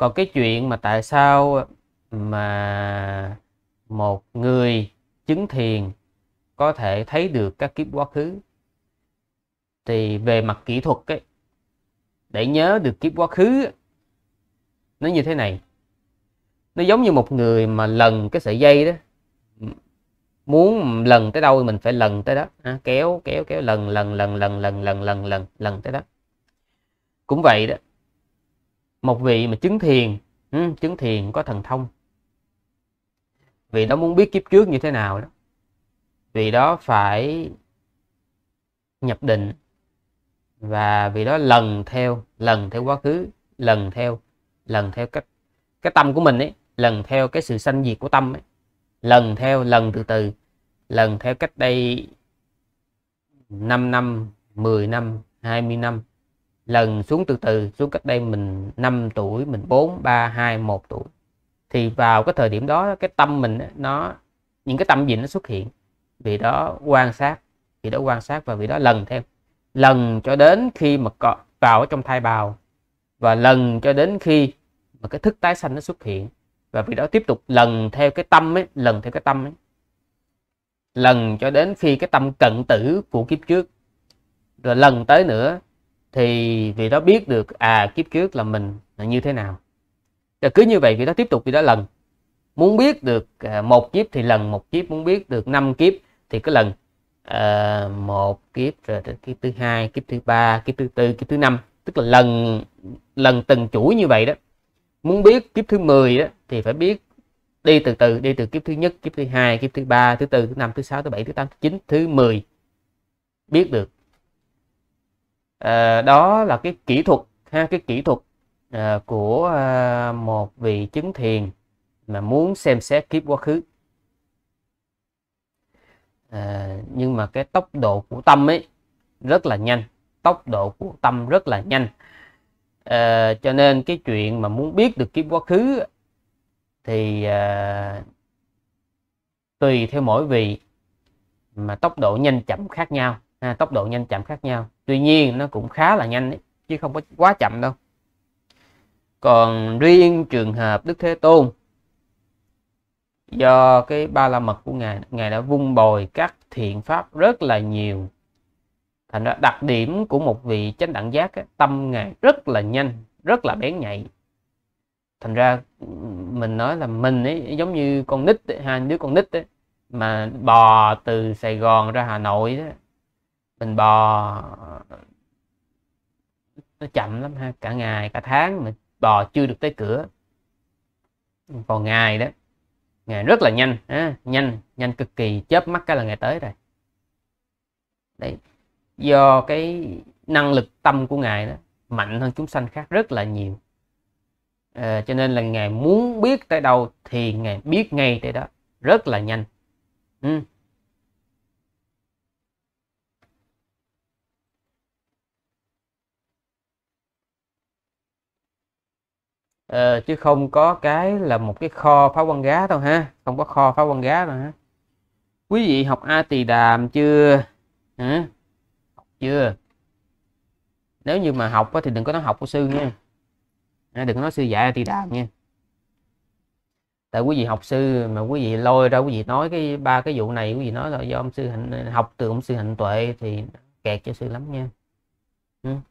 còn cái chuyện mà tại sao mà một người chứng thiền có thể thấy được các kiếp quá khứ thì về mặt kỹ thuật ấy, để nhớ được kiếp quá khứ nó như thế này nó giống như một người mà lần cái sợi dây đó muốn lần tới đâu mình phải lần tới đó à, kéo kéo kéo lần lần lần lần lần lần lần lần tới đó cũng vậy đó một vị mà chứng thiền ừ, chứng thiền có thần thông vị đó muốn biết kiếp trước như thế nào đó vị đó phải nhập định và vị đó lần theo lần theo quá khứ lần theo lần theo cách cái tâm của mình ấy lần theo cái sự sanh diệt của tâm ấy lần theo lần từ từ lần theo cách đây 5 năm 10 năm 20 năm lần xuống từ từ xuống cách đây mình 5 tuổi mình 4 3 2 1 tuổi thì vào cái thời điểm đó cái tâm mình nó những cái tâm gì nó xuất hiện vì đó quan sát vì đó quan sát và vì đó lần theo lần cho đến khi mà có vào ở trong thai bào và lần cho đến khi mà cái thức tái sanh nó xuất hiện và vì đó tiếp tục lần theo cái tâm ấy lần theo cái tâm ấy lần cho đến khi cái tâm cận tử của kiếp trước rồi lần tới nữa thì vị đó biết được à kiếp trước là mình là như thế nào và cứ như vậy vị đó tiếp tục vị đó lần muốn biết được à, một kiếp thì lần một kiếp muốn biết được năm kiếp thì cứ lần uh, một kiếp rồi kiếp thứ hai kiếp thứ ba kiếp thứ tư kiếp thứ năm tức là lần lần từng chuỗi như vậy đó muốn biết kiếp thứ 10 đó thì phải biết đi từ từ đi từ kiếp thứ nhất kiếp thứ hai kiếp thứ ba thứ tư thứ năm thứ sáu thứ bảy thứ tám thứ chín thứ 10 biết được à, đó là cái kỹ thuật ha cái kỹ thuật à, của à, một vị chứng thiền mà muốn xem xét kiếp quá khứ à, nhưng mà cái tốc độ của tâm ấy rất là nhanh tốc độ của tâm rất là nhanh à, cho nên cái chuyện mà muốn biết được kiếp quá khứ thì à, tùy theo mỗi vị mà tốc độ nhanh chậm khác nhau ha, tốc độ nhanh chậm khác nhau tuy nhiên nó cũng khá là nhanh ấy, chứ không có quá chậm đâu còn riêng trường hợp Đức Thế Tôn do cái ba la mật của ngài ngài đã vung bồi các thiện pháp rất là nhiều thành ra đặc điểm của một vị chánh đẳng giác ấy, tâm ngài rất là nhanh rất là bén nhạy thành ra mình nói là mình ấy giống như con nít ấy, hai đứa con nít ấy, mà bò từ Sài Gòn ra Hà Nội ấy, mình bò nó chậm lắm ha cả ngày cả tháng mà bò chưa được tới cửa còn ngày đó ngày rất là nhanh ha. nhanh nhanh cực kỳ chớp mắt cái là ngày tới rồi đấy do cái năng lực tâm của ngài đó mạnh hơn chúng sanh khác rất là nhiều à, cho nên là ngài muốn biết tới đâu thì ngài biết ngay tới đó rất là nhanh ừ. ờ, chứ không có cái là một cái kho phá quan gá đâu ha không có kho phá quan gá đâu ha quý vị học a tỳ đàm chưa hả học chưa nếu như mà học thì đừng có nói học của sư nha đừng có nói sư dạy a tỳ đàm nha tại quý vị học sư mà quý vị lôi ra quý vị nói cái ba cái vụ này quý vị nói là do ông sư hạnh học từ ông sư hạnh tuệ thì kẹt cho sư lắm nha ừ.